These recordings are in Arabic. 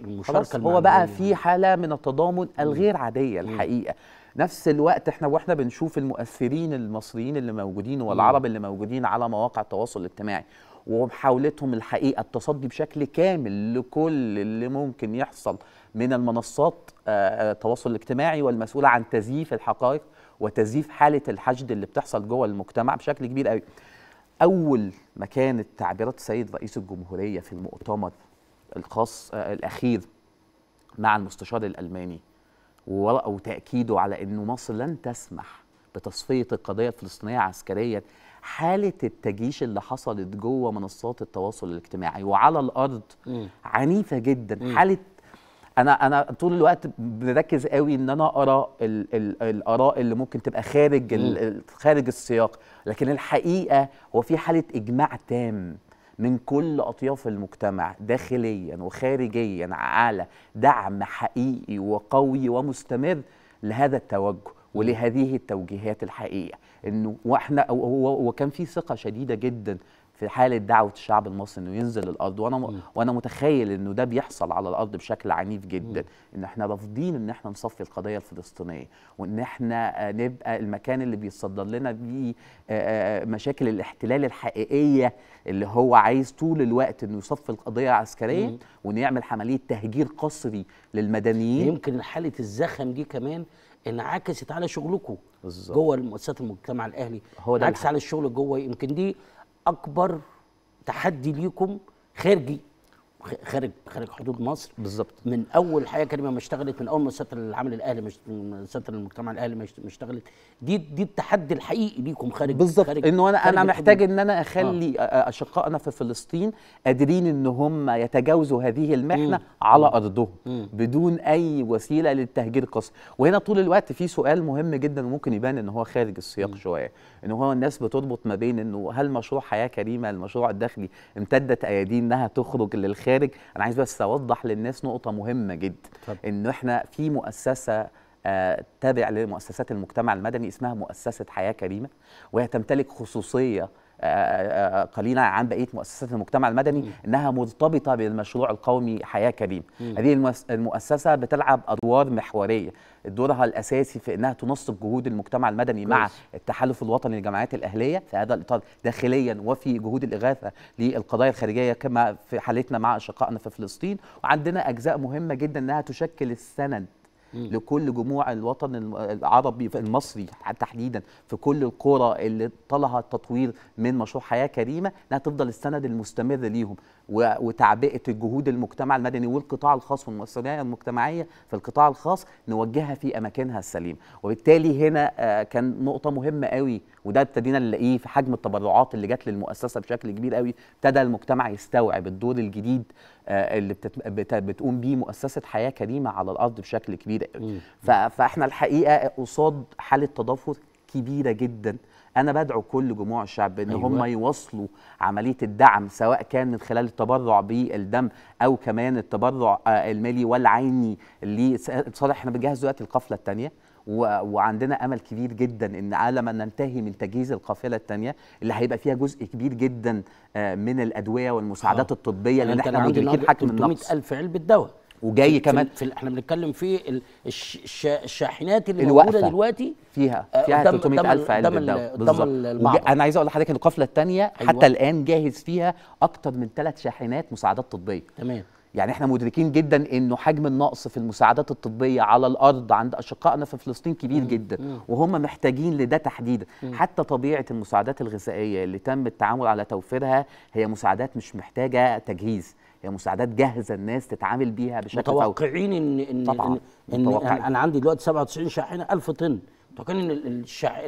المشاركه هو بقى في حاله من التضامن الغير عاديه الحقيقه نفس الوقت احنا واحنا بنشوف المؤثرين المصريين اللي موجودين والعرب اللي موجودين على مواقع التواصل الاجتماعي ومحاولتهم الحقيقه التصدي بشكل كامل لكل اللي ممكن يحصل من المنصات آه، آه، التواصل الاجتماعي والمسؤوله عن تزييف الحقائق وتزييف حاله الحشد اللي بتحصل جوه المجتمع بشكل كبير قوي اول ما كانت تعبيرات السيد رئيس الجمهوريه في المؤتمر الخاص آه، الاخير مع المستشار الالماني وتاكيده على انه مصر لن تسمح بتصفيه القضيه الفلسطينيه عسكريا حاله التجيش اللي حصلت جوه منصات التواصل الاجتماعي وعلى الارض م. عنيفه جدا م. حاله انا انا طول الوقت بركز قوي ان انا ارى الاراء اللي ممكن تبقى خارج خارج السياق لكن الحقيقه هو في حاله اجماع تام من كل أطياف المجتمع داخليا وخارجيا على دعم حقيقي وقوي ومستمر لهذا التوجه ولهذه التوجيهات الحقيقه انه واحنا وكان في ثقه شديده جدا في حاله دعوه الشعب المصري انه ينزل الارض وانا م... وانا متخيل انه ده بيحصل على الارض بشكل عنيف جدا ان احنا رافضين ان احنا نصفي القضيه الفلسطينيه وان احنا آه، نبقى المكان اللي بيتصدر لنا بيه آه، آه، مشاكل الاحتلال الحقيقيه اللي هو عايز طول الوقت انه يصفي القضيه عسكريا وانه يعمل عمليه تهجير قسري للمدنيين يمكن حاله الزخم دي كمان انعكست على شغلكم جوه مؤسسات المجتمع الاهلي هو ده انعكس على الشغل جوه يمكن دي اكبر تحدي ليكم خارجي خارج خارج حدود مصر بالظبط من اول حاجه كريمه ما اشتغلت من اول ما ستر العمل الاهلي مش ستر المجتمع الاهلي ما اشتغلت دي دي التحدي الحقيقي ليكم خارج بالظبط انه انا انا محتاج ان انا اخلي آه. اشقائنا في فلسطين قادرين ان هم يتجاوزوا هذه المحنه مم. على ارضهم مم. بدون اي وسيله للتهجير قسري وهنا طول الوقت في سؤال مهم جدا وممكن يبان ان هو خارج السياق شويه ان هو الناس بتربط ما بين انه هل مشروع حياه كريمه المشروع الداخلي امتدت اياديه انها تخرج للخارج الخارج انا عايز بس اوضح للناس نقطه مهمه جدا ان احنا في مؤسسه آه تابع لمؤسسات المجتمع المدني اسمها مؤسسه حياه كريمه وهي تمتلك خصوصيه قليلا عن بقيه مؤسسات المجتمع المدني انها مرتبطه بالمشروع القومي حياه كريم هذه المؤسسه بتلعب ادوار محوريه دورها الاساسي في انها تنسق جهود المجتمع المدني مع التحالف الوطني للجمعيات الاهليه في هذا الاطار داخليا وفي جهود الاغاثه للقضايا الخارجيه كما في حالتنا مع اشقائنا في فلسطين وعندنا اجزاء مهمه جدا انها تشكل السند لكل جموع الوطن العربي المصري تحديدا في كل القرى اللي طلها التطوير من مشروع حياه كريمه انها تفضل السند المستمر ليهم وتعبئه الجهود المجتمع المدني والقطاع الخاص والمؤثريه المجتمعيه في القطاع الخاص نوجهها في اماكنها السليمه وبالتالي هنا آه، كان نقطه مهمه قوي وده ابتدينا نلاقيه في حجم التبرعات اللي جت للمؤسسه بشكل كبير قوي ابتدى المجتمع يستوعب الدور الجديد آه، اللي بتقوم بيه مؤسسه حياه كريمه على الارض بشكل كبير البدائل فاحنا الحقيقه قصاد حاله تضافر كبيره جدا انا بدعو كل جموع الشعب ان أيوة. هم يواصلوا عمليه الدعم سواء كان من خلال التبرع بالدم او كمان التبرع آه، المالي والعيني اللي صالح احنا بنجهز دلوقتي القفله الثانيه وعندنا امل كبير جدا ان على ما ننتهي من تجهيز القافله الثانيه اللي هيبقى فيها جزء كبير جدا آه، من الادويه والمساعدات آه. الطبيه اللي يعني احنا بنجيب حجم النقص 300000 علبه دواء وجاي كمان في, احنا بنتكلم في الشاحنات اللي موجوده دلوقتي فيها آه، فيها 300000 علبه بالظبط انا عايز اقول لحضرتك ان القفله الثانيه أيوة. حتى الان جاهز فيها اكتر من ثلاث شاحنات مساعدات طبيه تمام يعني احنا مدركين جدا انه حجم النقص في المساعدات الطبيه على الارض عند اشقائنا في فلسطين كبير جدا وهم محتاجين لده تحديدا حتى طبيعه المساعدات الغذائيه اللي تم التعامل على توفيرها هي مساعدات مش محتاجه تجهيز هي مساعدات جاهزه الناس تتعامل بيها بشكل متوقعين ان ان طبعا إن, إن, انا عندي دلوقتي 97 شاحنه 1000 طن متوقعين ان الشع...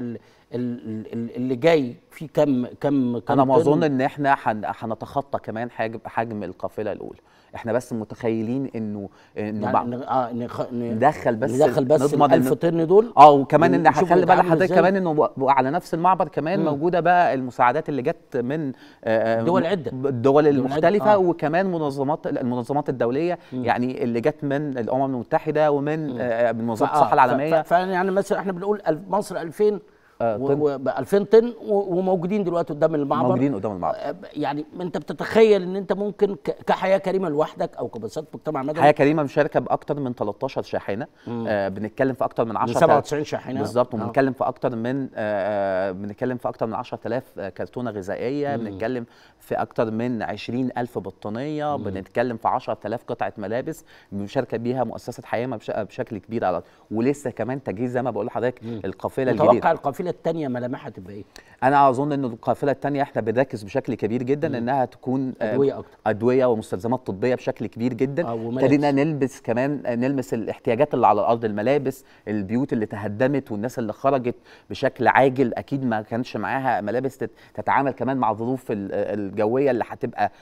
اللي جاي في كم كم كم انا ما اظن ان احنا هنتخطى كمان حجم حجم القافله الاولى احنا بس متخيلين انه انه يعني آه، ندخل بس ندخل بس ال 1000 طن دول اه وكمان ان هخلي بقى حضرتك كمان انه على نفس المعبر كمان مم. موجوده بقى المساعدات اللي جت من آه، آه، دول عده الدول المختلفه آه. وكمان منظمات المنظمات الدوليه مم. يعني اللي جت من الامم المتحده ومن آه من منظمه الصحه العالميه فعلا يعني مثلا احنا بنقول مصر 2000 آه طن 2000 طن وموجودين دلوقتي قدام المعبر موجودين قدام المعبر آه، يعني انت بتتخيل ان انت ممكن كحياه كريمه لوحدك او كبساطه مجتمع مدني حياه كريمه مشاركه باكثر من 13 شاحنه آه بنتكلم في اكثر من 10 97 شاحنه بالظبط آه. وبنتكلم في اكثر من آه،, آه بنتكلم في اكثر من 10000 كرتونه غذائيه بنتكلم في اكثر من 20000 بطانيه بنتكلم في 10000 قطعه ملابس مشاركه بيها مؤسسه حياه بشكل كبير على ولسه كمان تجهيز زي ما بقول لحضرتك القافله الجديده القافله القافله الثانيه ملامحها تبقى ايه؟ انا اظن ان القافله الثانيه احنا بنركز بشكل كبير جدا مم. انها تكون آه، ادويه اكتر ادويه ومستلزمات طبيه بشكل كبير جدا آه، ابتدينا نلبس كمان آه، نلمس الاحتياجات اللي على الارض الملابس البيوت اللي تهدمت والناس اللي خرجت بشكل عاجل اكيد ما كانش معاها ملابس تتعامل كمان مع الظروف الجويه اللي هتبقى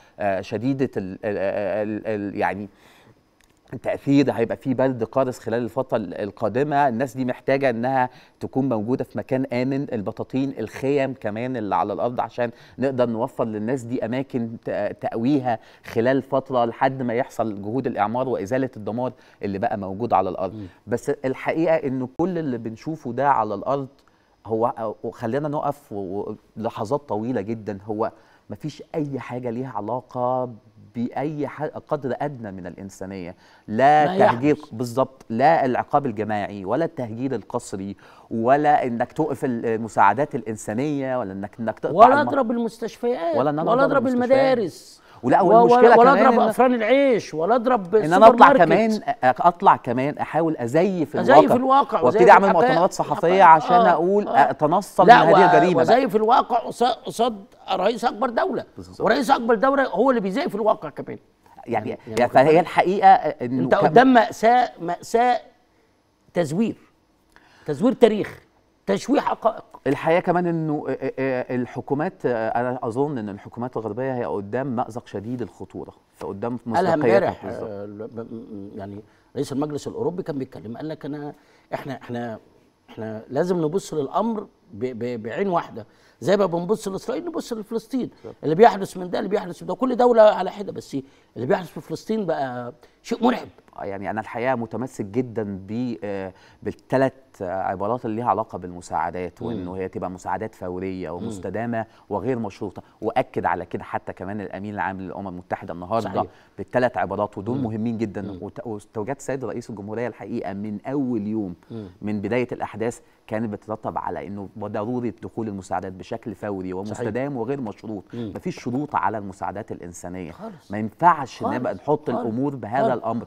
شديده الـ الـ الـ الـ يعني تأثير هيبقى في برد قارس خلال الفترة القادمة الناس دي محتاجة انها تكون موجودة في مكان آمن البطاطين الخيم كمان اللي على الأرض عشان نقدر نوفر للناس دي أماكن تأويها خلال فترة لحد ما يحصل جهود الإعمار وإزالة الدمار اللي بقى موجود على الأرض م. بس الحقيقة انه كل اللي بنشوفه ده على الأرض هو خلينا نقف لحظات طويلة جدا هو مفيش أي حاجة ليها علاقة باي قدر ادنى من الانسانيه لا تهجير بالظبط لا العقاب الجماعي ولا التهجير القسري ولا انك توقف المساعدات الانسانيه ولا انك انك تقطع ولا اضرب المستشفيات ولا, ولا اضرب المدارس ولا مشكله ولا اضرب افران العيش ولا اضرب ان انا اطلع ماركت. كمان اطلع كمان احاول ازيف الواقع ازيف الواقع وابتدي اعمل مؤتمرات صحفيه عشان آه اقول آه اتنصل من هذه الجريمه ازيف الواقع قصاد رئيس اكبر دوله بالزبط. ورئيس اكبر دوله هو اللي بيزيف الواقع كمان يعني, يعني, يعني فهي الحقيقه انه انت قدام ماساه ماساه تزوير تزوير تاريخ تشويه حقائق الحقيقه كمان انه آه، آه، آه، الحكومات انا اظن ان الحكومات الغربيه هي قدام مازق شديد الخطوره فقدام مصداقيتها يعني رئيس المجلس الاوروبي كان بيتكلم قال لك انا احنا احنا احنا لازم نبص للامر بعين واحده زي ما بنبص لاسرائيل نبص لفلسطين اللي بيحدث من ده اللي بيحدث من ده كل دوله على حده بس اللي بيحدث في فلسطين بقى شيء مرعب آه، يعني انا الحقيقه متمسك جدا آه، بالثلاث آه، عبارات اللي ليها علاقه بالمساعدات وانه هي تبقى مساعدات فوريه ومستدامه وغير مشروطه واكد على كده حتى كمان الامين العام للامم المتحده النهارده بالثلاث عبارات ودول مم. مهمين جدا مم. وتوجيهات السيد رئيس الجمهوريه الحقيقه من اول يوم مم. من بدايه الاحداث كانت بتترتب على انه ضروره دخول المساعدات بشكل فوري ومستدام صحيح. وغير مشروط مفيش شروط على المساعدات الانسانيه خالص. ما ينفعش نبقى نحط الامور بهذا الامر